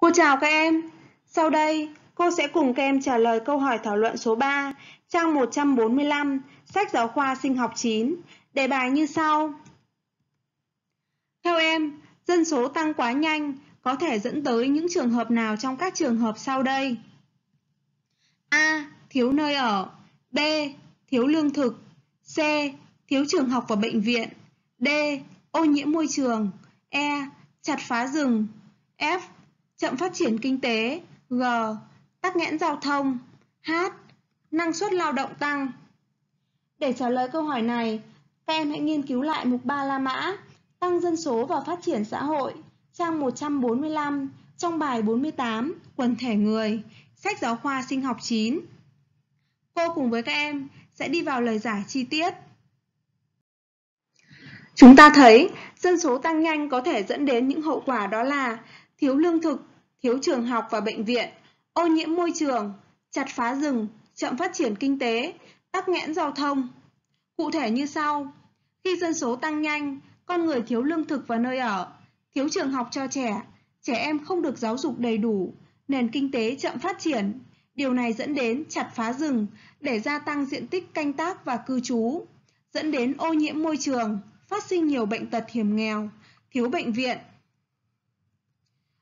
Cô chào các em. Sau đây, cô sẽ cùng các em trả lời câu hỏi thảo luận số 3, trang 145, sách giáo khoa sinh học 9, đề bài như sau. Theo em, dân số tăng quá nhanh có thể dẫn tới những trường hợp nào trong các trường hợp sau đây? A. Thiếu nơi ở B. Thiếu lương thực C. Thiếu trường học và bệnh viện D. Ô nhiễm môi trường E. Chặt phá rừng F chậm phát triển kinh tế, G. Tắc nghẽn giao thông, H. Năng suất lao động tăng. Để trả lời câu hỏi này, các em hãy nghiên cứu lại mục 3 La Mã, tăng dân số và phát triển xã hội, trang 145, trong bài 48, quần thể người, sách giáo khoa sinh học 9. Cô cùng với các em sẽ đi vào lời giải chi tiết. Chúng ta thấy dân số tăng nhanh có thể dẫn đến những hậu quả đó là thiếu lương thực, thiếu trường học và bệnh viện, ô nhiễm môi trường, chặt phá rừng, chậm phát triển kinh tế, tắc nghẽn giao thông. Cụ thể như sau, khi dân số tăng nhanh, con người thiếu lương thực và nơi ở, thiếu trường học cho trẻ, trẻ em không được giáo dục đầy đủ, nền kinh tế chậm phát triển. Điều này dẫn đến chặt phá rừng để gia tăng diện tích canh tác và cư trú, dẫn đến ô nhiễm môi trường, phát sinh nhiều bệnh tật hiểm nghèo, thiếu bệnh viện,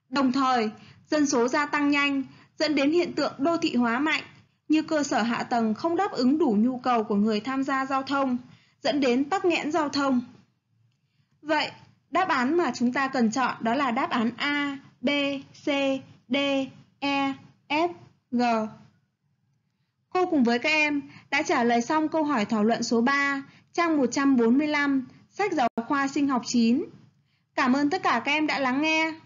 Đồng thời, dân số gia tăng nhanh dẫn đến hiện tượng đô thị hóa mạnh như cơ sở hạ tầng không đáp ứng đủ nhu cầu của người tham gia giao thông, dẫn đến tắc nghẽn giao thông. Vậy, đáp án mà chúng ta cần chọn đó là đáp án A, B, C, D, E, F, G. Cô cùng với các em đã trả lời xong câu hỏi thảo luận số 3, trang 145, sách giáo khoa sinh học 9. Cảm ơn tất cả các em đã lắng nghe.